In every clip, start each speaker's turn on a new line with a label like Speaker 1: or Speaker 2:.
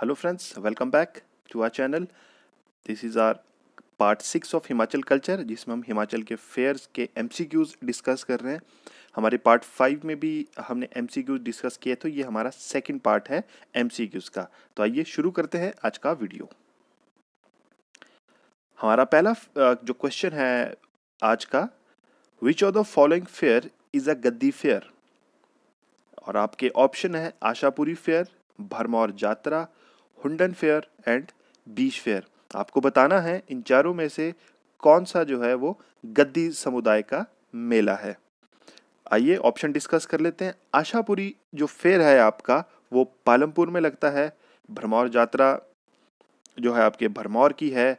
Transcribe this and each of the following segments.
Speaker 1: Hello friends welcome back to our channel this is our part six of Himachal culture जिसमें हम हिमाचल के fears के M discuss कर रहे हैं हमारे पार्ट फाइव में भी हमने एम डिस्कस किए तो ये हमारा सेकंड पार्ट है एम का तो आइए शुरू करते हैं आज का वीडियो हमारा पहला जो क्वेश्चन है आज का which of the following fair is a Gaddi fair और आपके ऑप्शन है Ashapuri fair Bharmour Jatra Hudan fair and beach fair आपको बताना है इन चारों में से कौन सा जो है वो गद्दी समुदाय का मेला है आइए ऑप्शन डिस्कस कर लेते हैं आशापुरी जो फेयर है आपका वो पालमपुर में लगता है भरमौर यात्रा जो है आपके भरमौर की है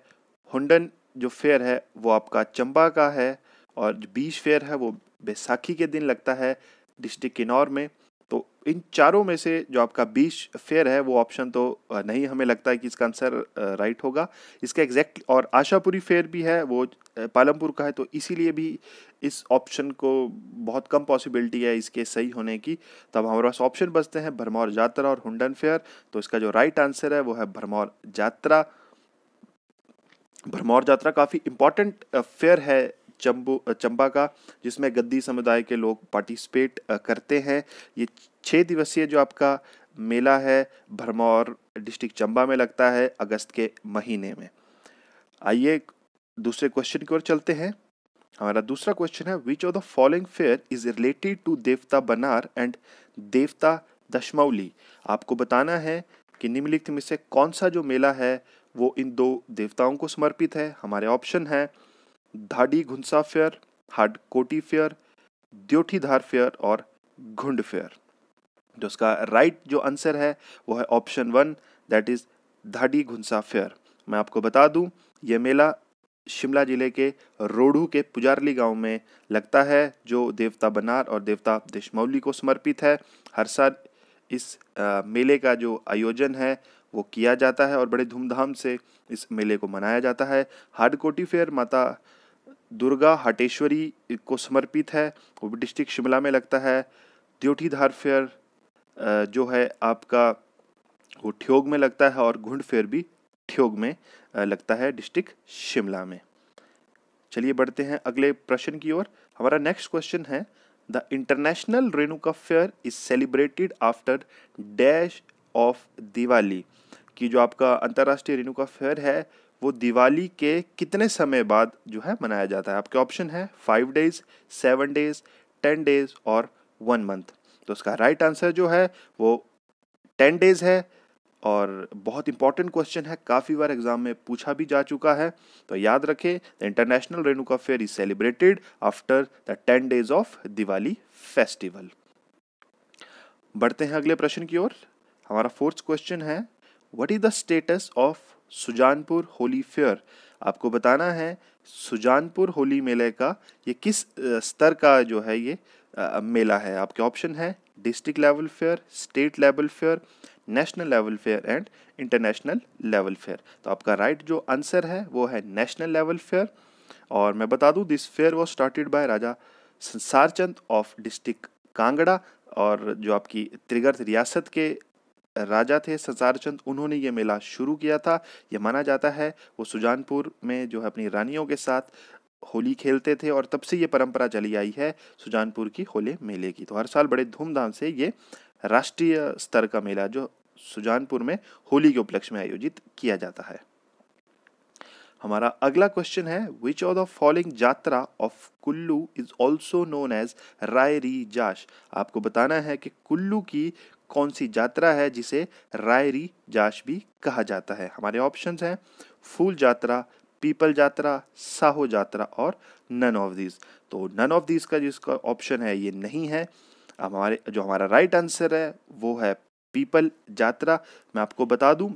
Speaker 1: हुडन जो फेयर है वो आपका चंबा का है और जो बीच फेयर है वो बैसाखी के दिन लगता है डिस्ट्रिक्ट किन्नौर में तो इन चारों में से जो आपका बीच फेयर है वो ऑप्शन तो नहीं हमें लगता है कि इसका आंसर राइट होगा इसका एग्जैक्ट और आशापुरी फेयर भी है वो पालमपुर का है तो इसीलिए भी इस ऑप्शन को बहुत कम पॉसिबिलिटी है इसके सही होने की तब तो हमारे पास ऑप्शन बचते हैं भरमौर यात्रा और हुडन फेयर तो इसका जो राइट आंसर है वो है भरमौर यात्रा भरमौर यात्रा काफ़ी इम्पॉर्टेंट फेयर है चंबू चंबा का जिसमें गद्दी समुदाय के लोग पार्टिसिपेट करते हैं ये छः दिवसीय जो आपका मेला है भरमौर डिस्ट्रिक्ट चंबा में लगता है अगस्त के महीने में आइए दूसरे क्वेश्चन की ओर चलते हैं हमारा दूसरा क्वेश्चन है which of the following fair is related to devta Banar and देवता दशमौली आपको बताना है कि निम्नलिखित में से कौन सा जो मेला है वो इन दो देवताओं को समर्पित है हमारे ऑप्शन है Dhadi Ghunsa fair Koti fair Dhar fair और घुंड फेयर तो जो उसका राइट जो आंसर है वो है ऑप्शन वन दैट इज धाडी घुंसा फेयर मैं आपको बता दूं ये मेला शिमला जिले के रोडू के पुजारली गांव में लगता है जो देवता बनार और देवता देशमौली को समर्पित है हर साल इस आ, मेले का जो आयोजन है वो किया जाता है और बड़े धूमधाम से इस मेले को मनाया जाता है हार्डकोटी फेयर माता दुर्गा हाटेश्वरी को समर्पित है वो भी डिस्ट्रिक्ट शिमला में लगता है त्योटी धार फेयर जो है आपका वो ठियोग में लगता है और घुंड फेयर भी ठ्योग में लगता है डिस्ट्रिक्ट शिमला में चलिए बढ़ते हैं अगले प्रश्न की ओर हमारा नेक्स्ट क्वेश्चन है the international Renuka fair is celebrated after dash of Diwali कि जो आपका अंतर्राष्ट्रीय रेणुका फेयर है वो दिवाली के कितने समय बाद जो है मनाया जाता है आपके ऑप्शन है five days seven days ten days और वन मंथ तो उसका राइट आंसर जो है वो टेन डेज है और बहुत इंपॉर्टेंट क्वेश्चन है काफ़ी बार एग्जाम में पूछा भी जा चुका है तो याद रखें the international Renuka fair is celebrated after the ten days of Diwali festival बढ़ते हैं अगले प्रश्न की ओर हमारा फोर्थ क्वेश्चन है what is the status of Sujanpur Holi fair आपको बताना है सुजानपुर होली मेले का ये किस स्तर का जो है ये मेला है आपके ऑप्शन है district level fair state level fair national level fair and international level fair तो आपका राइट right जो आंसर है वो है नेशनल लेवल फेयर और मैं बता दूं this fair was started by Raja Sansar Chand of district Kangra और जो आपकी त्रिगर्थ रियासत के राजा थे चंद उन्होंने ये मेला शुरू किया था ये माना जाता है वो सुजानपुर में जो है अपनी रानियों के साथ होली खेलते थे और तब से ये परंपरा चली आई है सुजानपुर की होले मेले की तो हर साल बड़े धूमधाम से ये राष्ट्रीय स्तर का मेला जो सुजानपुर में होली के उपलक्ष्य में आयोजित किया जाता है हमारा अगला क्वेश्चन है which of the following yatra of Kullu is also known as Rai ri Jash आपको बताना है कि कुल्लू की कौन सी यात्रा है जिसे राय री जाश भी कहा जाता है हमारे ऑप्शंस हैं फूल यात्रा पीपल यात्रा साहो यात्रा और नन ऑफ दीज तो नन ऑफ दीज का जिसका ऑप्शन है ये नहीं है हमारे जो हमारा राइट right आंसर है वो है पीपल यात्रा मैं आपको बता दूं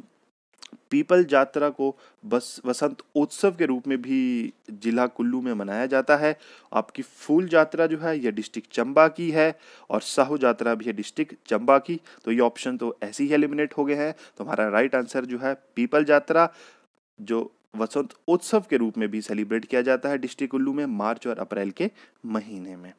Speaker 1: पीपल यात्रा को बस वसंत उत्सव के रूप में भी जिला कुल्लू में मनाया जाता है आपकी फूल यात्रा जो है यह डिस्ट्रिक्ट चंबा की है और साहू यात्रा भी है डिस्ट्रिक्ट चंबा की तो ये ऑप्शन तो ऐसे ही एलिमिनेट हो गए हैं तो हमारा राइट आंसर जो है पीपल यात्रा जो वसंत उत्सव के रूप में भी सेलिब्रेट किया जाता है डिस्ट्रिक्ट कुल्लू में मार्च और अप्रैल के महीने में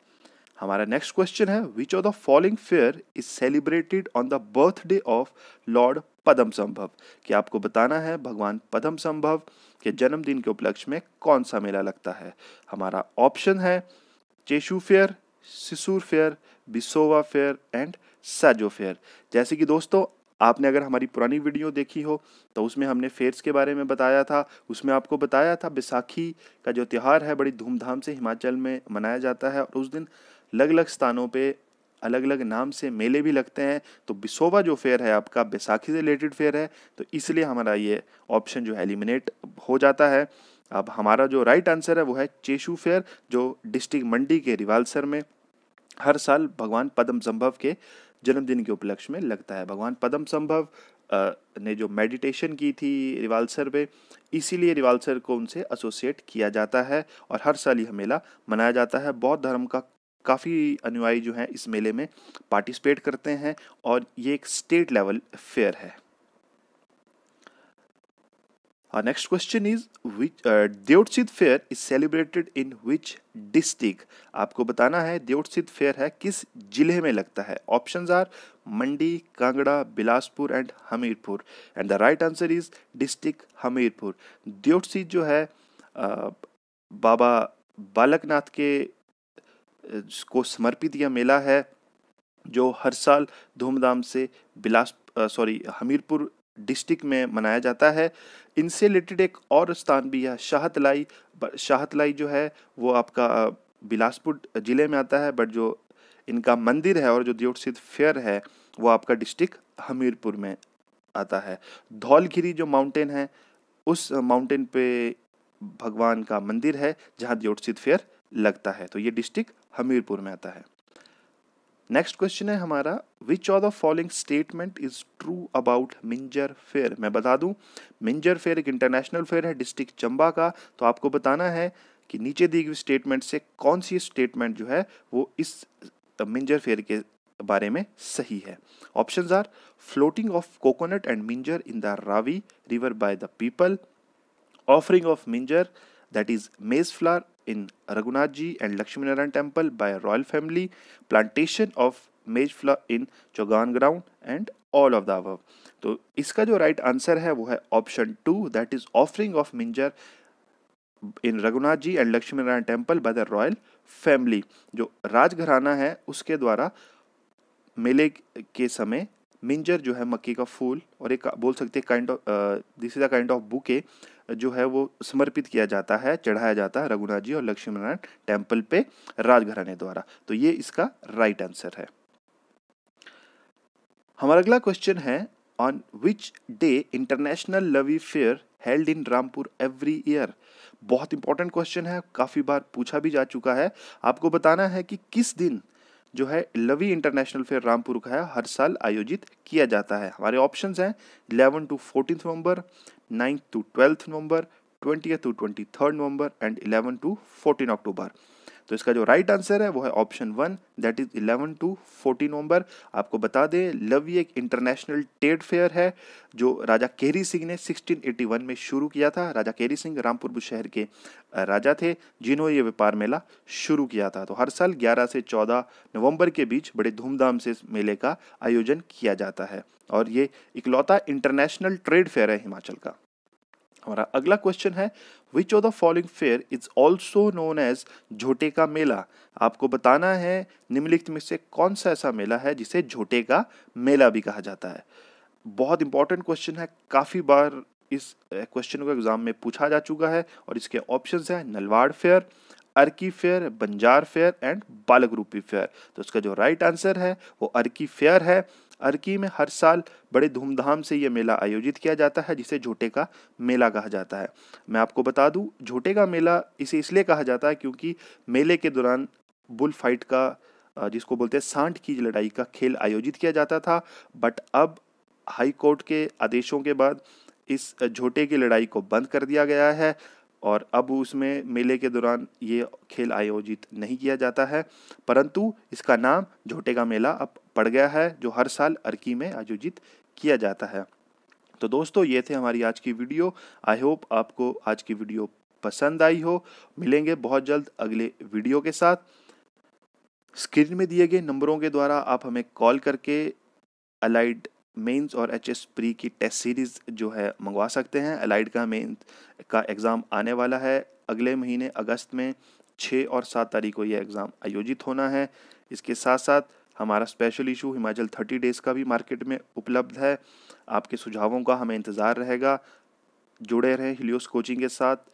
Speaker 1: हमारा नेक्स्ट क्वेश्चन है which of the following fair is celebrated on the birthday of lord Padam Sambhav कि आपको बताना है भगवान पदम संभव के जन्मदिन के उपलक्ष्य में कौन सा मेला लगता है हमारा ऑप्शन है Cheshu fair Sisur fair Bisowa fair and Sajo fair जैसे कि दोस्तों आपने अगर हमारी पुरानी वीडियो देखी हो तो उसमें हमने फेयर्स के बारे में बताया था उसमें आपको बताया था बैसाखी का जो त्यौहार है बड़ी धूमधाम से हिमाचल में मनाया जाता है और उस दिन अलग अलग स्थानों पे अलग अलग नाम से मेले भी लगते हैं तो बिसोवा जो फेयर है आपका बैसाखी से रिलेटेड फेयर है तो इसलिए हमारा ये ऑप्शन जो है एलिमिनेट हो जाता है अब हमारा जो राइट आंसर है वो है चेशू फेयर जो डिस्ट्रिक्ट मंडी के रिवालसर में हर साल भगवान पदम संभव के जन्मदिन के उपलक्ष्य में लगता है भगवान पदम संभव ने जो मेडिटेशन की थी रिवालसर पे इसीलिए रिवालसर को उनसे एसोसिएट किया जाता है और हर साल यह मेला मनाया जाता है बौद्ध धर्म का काफ़ी अनुयायी जो हैं इस मेले में पार्टिसिपेट करते हैं और ये एक स्टेट लेवल फेयर है Our next question is which fair is celebrated in which district आपको बताना है देवटसिद्ध फेयर है किस जिले में लगता है options are Mandi Kangra Bilaspur and Hamirpur and the right answer is district Hamirpur Deotsidh जो है आ, uh, बाबा बालकनाथ के को समर्पित यह मेला है जो हर साल धूमधाम से बिलास सॉरी हमीरपुर डिस्ट्रिक्ट में मनाया जाता है इनसे रिलेटेड एक और स्थान भी है शाहतलाई शाहतलाई जो है वो आपका बिलासपुर ज़िले में आता है बट जो इनका मंदिर है और जो देवसिद्ध फेयर है वो आपका डिस्ट्रिक्ट हमीरपुर में आता है धौलगिरी जो माउंटेन है उस माउंटेन पे भगवान का मंदिर है जहाँ देवसिद्ध फेयर लगता है तो ये डिस्ट्रिक्ट हमीरपुर में आता है नेक्स्ट क्वेश्चन है हमारा which of the following statement is true about Minjar fair मैं बता दूं मिंजर फेयर एक इंटरनेशनल फेयर है डिस्ट्रिक्ट चंबा का तो आपको बताना है कि नीचे दी गई स्टेटमेंट से कौन सी स्टेटमेंट जो है वो इस मिंजर फेयर के बारे में सही है option are floating of coconut and Minjar in the Ravi river by the people offering of Minjar that is maize flower in Raghunathji and Lakshmi Narayan temple by royal family, plantation of maize flower in Chaugan ground and all of the above. तो इसका जो right answer है वो है option two that is offering of Minjar in Raghunath ji and Lakshmi Narayan temple by the royal family जो राजघराना है उसके द्वारा मेले के समय मिंजर जो है मक्के का फूल और एक बोल सकते हैं kind of this is a kind of bouquet जो है वो समर्पित किया जाता है चढ़ाया जाता है रघुनाथ जी और लक्ष्मी नारायण टेम्पल पे राजघराने द्वारा तो ये इसका राइट आंसर है हमारा अगला क्वेश्चन है on which day international Lavi fair held in Rampur every year बहुत इंपॉर्टेंट क्वेश्चन है काफ़ी बार पूछा भी जा चुका है आपको बताना है कि किस दिन जो है लवी इंटरनेशनल फेयर रामपुर का है हर साल आयोजित किया जाता है हमारे ऑप्शन हैं eleven to fourteen November ninth to twelfth November twenty to twenty third November and eleven to fourteen October तो इसका जो राइट आंसर है वो है option one that is eleven to fourteen November आपको बता दें लव ये एक इंटरनेशनल ट्रेड फेयर है जो राजा केरी सिंह ने 1681 में शुरू किया था राजा केरी सिंह रामपुर शहर के राजा थे जिन्होंने ये व्यापार मेला शुरू किया था तो हर साल 11 से 14 नवंबर के बीच बड़े धूमधाम से इस मेले का आयोजन किया जाता है और ये इकलौता इंटरनेशनल ट्रेड फेयर है हिमाचल का हमारा अगला क्वेश्चन है which of the following fair is also known as Jhote ka Mela आपको बताना है निम्नलिखित में से कौन सा ऐसा मेला है जिसे झोटे का मेला भी कहा जाता है बहुत इंपॉर्टेंट क्वेश्चन है काफ़ी बार इस क्वेश्चन को एग्जाम में पूछा जा चुका है और इसके ऑप्शंस हैं Nalwar fair Arki fair Banjar fair and Balak Rupi fair तो इसका जो राइट right आंसर है वो अर्की फेयर है अर्की में हर साल बड़े धूमधाम से यह मेला आयोजित किया जाता है जिसे झोटे का मेला कहा जाता है मैं आपको बता दूं झोटे का मेला इसे इसलिए कहा जाता है क्योंकि मेले के दौरान बुल फाइट का जिसको बोलते हैं सांठ की लड़ाई का खेल आयोजित किया जाता था बट अब हाई कोर्ट के आदेशों के बाद इस झोटे की लड़ाई को बंद कर दिया गया है और अब उसमें मेले के दौरान ये खेल आयोजित नहीं किया जाता है परंतु इसका नाम झोटे का मेला अब पड़ गया है जो हर साल अर्की में आयोजित किया जाता है तो दोस्तों ये थे हमारी आज की वीडियो आई होप आपको आज की वीडियो पसंद आई हो मिलेंगे बहुत जल्द अगले वीडियो के साथ स्क्रीन में दिए गए नंबरों के द्वारा आप हमें कॉल करके अलाइड मेंस और एच एस प्री की टेस्ट सीरीज़ जो है मंगवा सकते हैं अलाइड का मेंस का एग्ज़ाम आने वाला है अगले महीने अगस्त में छः और सात तारीख को यह एग्ज़ाम आयोजित होना है इसके साथ साथ हमारा special issue Himachal thirty days का भी मार्केट में उपलब्ध है आपके सुझावों का हमें इंतज़ार रहेगा जुड़े रहें हिलियोस कोचिंग के साथ